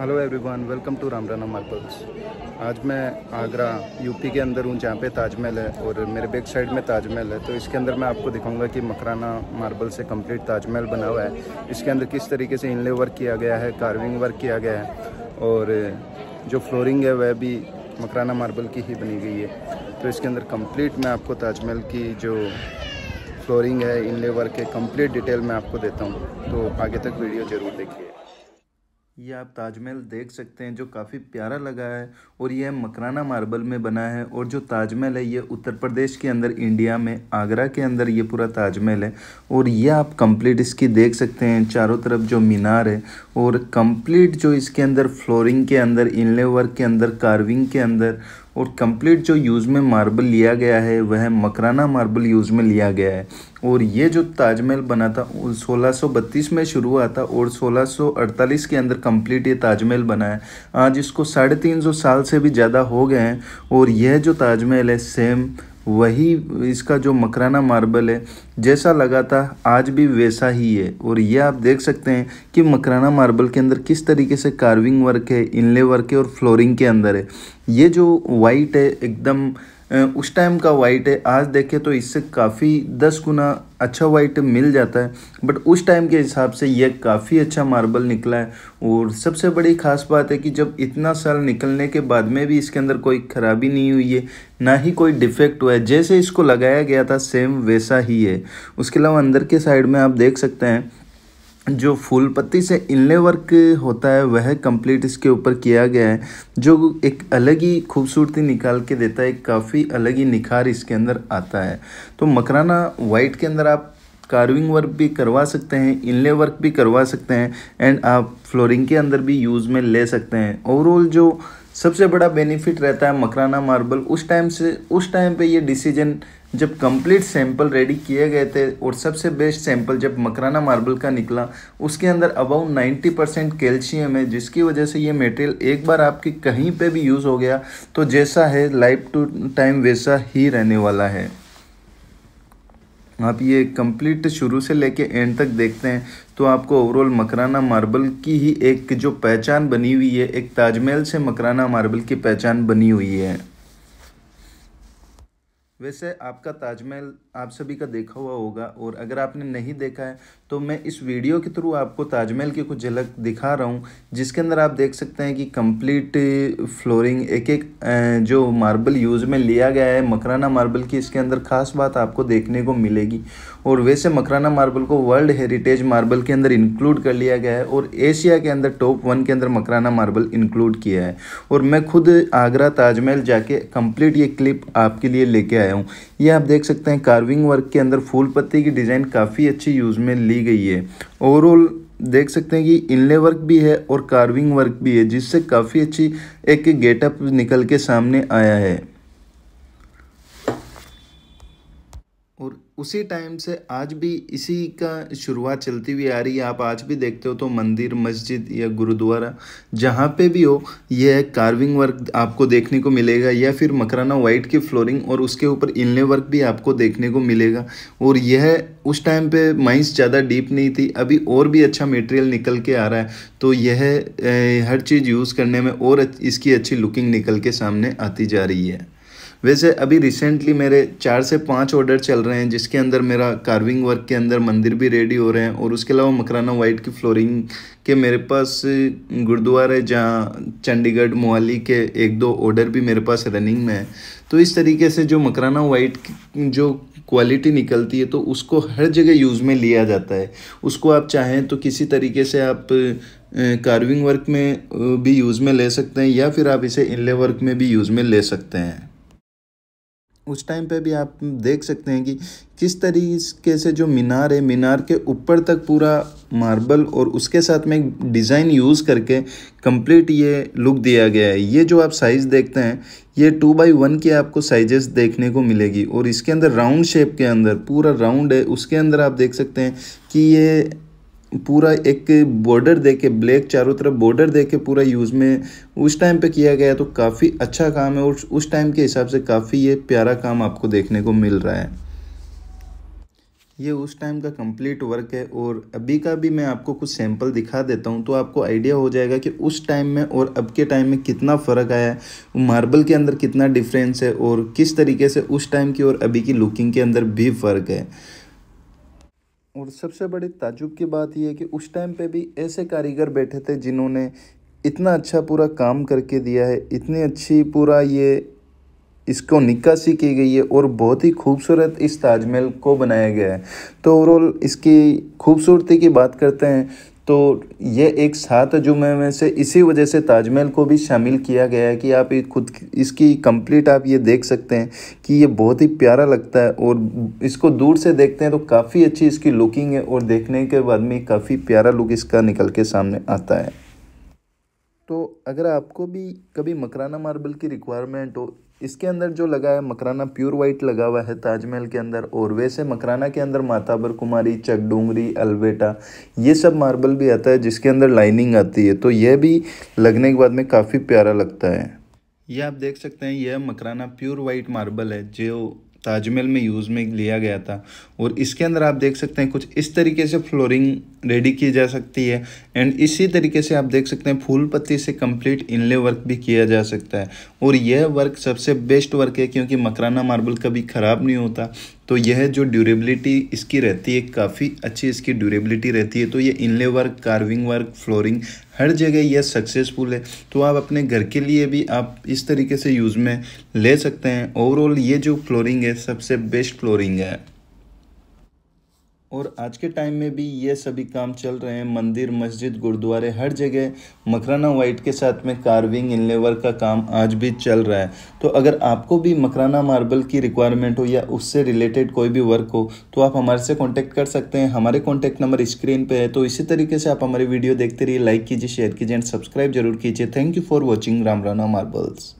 hello everyone welcome to Ram Rana marbles आज मैं Agra UP के अंदर हूँ जहाँ पे ताजमहल है और मेरे बैक साइड में ताजमहल है तो इसके अंदर मैं आपको दिखाऊंगा कि मकराना मार्बल से कंप्लीट ताजमहल बना हुआ है इसके अंदर किस तरीके से इनले वर्क किया गया है कार्विंग वर्क किया गया है और जो फ्लोरिंग है वह भी मकराना मार्बल की ही बनी गई है तो इसके अंदर कम्प्लीट मैं आपको ताजमहल की जो फ्लोरिंग है इनले वर्क है कम्प्लीट डिटेल मैं आपको देता हूँ तो आगे तक वीडियो ज़रूर देखिए ये आप ताजमहल देख सकते हैं जो काफ़ी प्यारा लगा है और यह मकराना मार्बल में बना है और जो ताजमहल है ये उत्तर प्रदेश के अंदर इंडिया में आगरा के अंदर ये पूरा ताजमहल है और यह आप कंप्लीट इसकी देख सकते हैं चारों तरफ जो मीनार है और कंप्लीट जो इसके अंदर फ्लोरिंग के अंदर इनले वर्क के अंदर कार्विंग के अंदर और कंप्लीट जो यूज़ में मार्बल लिया गया है वह मकराना मार्बल यूज़ में लिया गया है और ये जो ताजमहल बना था सोलह में शुरू हुआ था और 1648 के अंदर कंप्लीट ये ताजमहल बना है आज इसको साढ़े तीन सौ साल से भी ज़्यादा हो गए हैं और यह जो ताजमहल है सेम वही इसका जो मकराना मार्बल है जैसा लगा था आज भी वैसा ही है और यह आप देख सकते हैं कि मकराना मार्बल के अंदर किस तरीके से कार्विंग वर्क है इनले वर्क है और फ्लोरिंग के अंदर है ये जो वाइट है एकदम उस टाइम का वाइट है आज देखें तो इससे काफ़ी दस गुना अच्छा वाइट मिल जाता है बट उस टाइम के हिसाब से यह काफ़ी अच्छा मार्बल निकला है और सबसे बड़ी खास बात है कि जब इतना साल निकलने के बाद में भी इसके अंदर कोई ख़राबी नहीं हुई है ना ही कोई डिफेक्ट हुआ है जैसे इसको लगाया गया था सेम वैसा ही है उसके अलावा अंदर के साइड में आप देख सकते हैं जो फूल पत्ती से इनले वर्क होता है वह कंप्लीट इसके ऊपर किया गया है जो एक अलग ही खूबसूरती निकाल के देता है काफ़ी अलग ही निखार इसके अंदर आता है तो मकराना वाइट के अंदर आप कार्विंग वर्क भी करवा सकते हैं इनले वर्क भी करवा सकते हैं एंड आप फ्लोरिंग के अंदर भी यूज़ में ले सकते हैं ओवरऑल जो सबसे बड़ा बेनिफिट रहता है मकराना मार्बल उस टाइम से उस टाइम पे ये डिसीजन जब कंप्लीट सैंपल रेडी किए गए थे और सबसे बेस्ट सैंपल जब मकराना मार्बल का निकला उसके अंदर अबाउ 90 परसेंट कैल्शियम है जिसकी वजह से ये मटेरियल एक बार आपके कहीं पे भी यूज़ हो गया तो जैसा है लाइफ टू टाइम वैसा ही रहने वाला है आप ये कंप्लीट शुरू से लेके एंड तक देखते हैं तो आपको ओवरऑल मकराना मार्बल की ही एक जो पहचान बनी हुई है एक ताजमहल से मकराना मार्बल की पहचान बनी हुई है वैसे आपका ताजमहल आप सभी का देखा हुआ होगा और अगर आपने नहीं देखा है तो मैं इस वीडियो के थ्रू आपको ताजमहल की कुछ झलक दिखा रहा हूँ जिसके अंदर आप देख सकते हैं कि कंप्लीट फ्लोरिंग एक एक जो मार्बल यूज़ में लिया गया है मकराना मार्बल की इसके अंदर ख़ास बात आपको देखने को मिलेगी और वैसे मकराना मार्बल को वर्ल्ड हेरिटेज मार्बल के अंदर इंक्लूड कर लिया गया है और एशिया के अंदर टॉप वन के अंदर मकराना मार्बल इंक्लूड किया है और मैं खुद आगरा ताजमहल जाके कंप्लीट ये क्लिप आपके लिए लेके आया आया हूँ ये आप देख सकते हैं कार्विंग वर्क के अंदर फूल पत्ती की डिज़ाइन काफ़ी अच्छी यूज़ में ली गई है ओवरऑल देख सकते हैं कि इनले वर्क भी है और कार्विंग वर्क भी है जिससे काफ़ी अच्छी एक गेटअप निकल के सामने आया है उसी टाइम से आज भी इसी का शुरुआत चलती हुई आ रही है आप आज भी देखते हो तो मंदिर मस्जिद या गुरुद्वारा जहाँ पे भी हो यह कार्विंग वर्क आपको देखने को मिलेगा या फिर मकराना वाइट की फ्लोरिंग और उसके ऊपर इनले वर्क भी आपको देखने को मिलेगा और यह उस टाइम पे माइंस ज़्यादा डीप नहीं थी अभी और भी अच्छा मटेरियल निकल के आ रहा है तो यह हर चीज़ यूज़ करने में और इसकी अच्छी लुकिंग निकल के सामने आती जा रही है वैसे अभी रिसेंटली मेरे चार से पाँच ऑर्डर चल रहे हैं जिसके अंदर मेरा कार्विंग वर्क के अंदर मंदिर भी रेडी हो रहे हैं और उसके अलावा मकराना वाइट की फ्लोरिंग के मेरे पास गुरुद्वारे है जहाँ चंडीगढ़ मोहाली के एक दो ऑर्डर भी मेरे पास रनिंग में है तो इस तरीके से जो मकराना वाइट जो क्वालिटी निकलती है तो उसको हर जगह यूज़ में लिया जाता है उसको आप चाहें तो किसी तरीके से आप कार्विंग वर्क में भी यूज़ में ले सकते हैं या फिर आप इसे इनले वर्क में भी यूज़ में ले सकते हैं उस टाइम पे भी आप देख सकते हैं कि किस तरीके से जो मीनार है मीनार के ऊपर तक पूरा मार्बल और उसके साथ में डिज़ाइन यूज़ करके कंप्लीट ये लुक दिया गया है ये जो आप साइज़ देखते हैं ये टू बाई वन की आपको साइजेस देखने को मिलेगी और इसके अंदर राउंड शेप के अंदर पूरा राउंड है उसके अंदर आप देख सकते हैं कि ये पूरा एक बॉर्डर दे के ब्लैक चारों तरफ बॉर्डर दे के पूरा यूज़ में उस टाइम पे किया गया तो काफ़ी अच्छा काम है और उस टाइम के हिसाब से काफ़ी ये प्यारा काम आपको देखने को मिल रहा है ये उस टाइम का कंप्लीट वर्क है और अभी का भी मैं आपको कुछ सैंपल दिखा देता हूँ तो आपको आइडिया हो जाएगा कि उस टाइम में और अब के टाइम में कितना फ़र्क आया है मार्बल के अंदर कितना डिफरेंस है और किस तरीके से उस टाइम की और अभी की लुकिंग के अंदर भी फ़र्क है और सबसे बड़ी ताजुब की बात यह है कि उस टाइम पे भी ऐसे कारीगर बैठे थे जिन्होंने इतना अच्छा पूरा काम करके दिया है इतनी अच्छी पूरा ये इसको निकासी की गई है और बहुत ही खूबसूरत इस ताजमहल को बनाया गया है तो ओवरऑल इसकी खूबसूरती की बात करते हैं तो ये एक सात जुमे में से इसी वजह से ताजमहल को भी शामिल किया गया है कि आप खुद इसकी कंप्लीट आप ये देख सकते हैं कि ये बहुत ही प्यारा लगता है और इसको दूर से देखते हैं तो काफ़ी अच्छी इसकी लुकिंग है और देखने के बाद में काफ़ी प्यारा लुक इसका निकल के सामने आता है तो अगर आपको भी कभी मकराना मार्बल की रिक्वायरमेंट हो इसके अंदर जो लगा है मकराना प्योर वाइट लगा हुआ है ताजमहल के अंदर और वैसे मकराना के अंदर माताबर कुमारी चकडूंगरी अलबेटा ये सब मार्बल भी आता है जिसके अंदर लाइनिंग आती है तो यह भी लगने के बाद में काफ़ी प्यारा लगता है यह आप देख सकते हैं यह मकराना प्योर वाइट मार्बल है जो ताजमहल में यूज़ में लिया गया था और इसके अंदर आप देख सकते हैं कुछ इस तरीके से फ्लोरिंग रेडी की जा सकती है एंड इसी तरीके से आप देख सकते हैं फूल पत्ती से कंप्लीट इनले वर्क भी किया जा सकता है और यह वर्क सबसे बेस्ट वर्क है क्योंकि मकराना मार्बल कभी ख़राब नहीं होता तो यह जो ड्यूरेबिलिटी इसकी रहती है काफ़ी अच्छी इसकी ड्यूरेबिलिटी रहती है तो ये inlay work carving work flooring हर जगह यह सक्सेसफुल है तो आप अपने घर के लिए भी आप इस तरीके से यूज़ में ले सकते हैं ओवरऑल ये जो फ्लोरिंग है सबसे बेस्ट फ्लोरिंग है और आज के टाइम में भी ये सभी काम चल रहे हैं मंदिर मस्जिद गुरुद्वारे हर जगह मकराना वाइट के साथ में कार्विंग इनलेवर का काम आज भी चल रहा है तो अगर आपको भी मकराना मार्बल की रिक्वायरमेंट हो या उससे रिलेटेड कोई भी वर्क हो तो आप हमारे से कांटेक्ट कर सकते हैं हमारे कांटेक्ट नंबर स्क्रीन पर है तो इसी तरीके से आप हमारी वीडियो देखते रहिए लाइक कीजिए शेयर कीजिए एंड सब्सक्राइब जरूर कीजिए thank you for watching Ram Rana marbles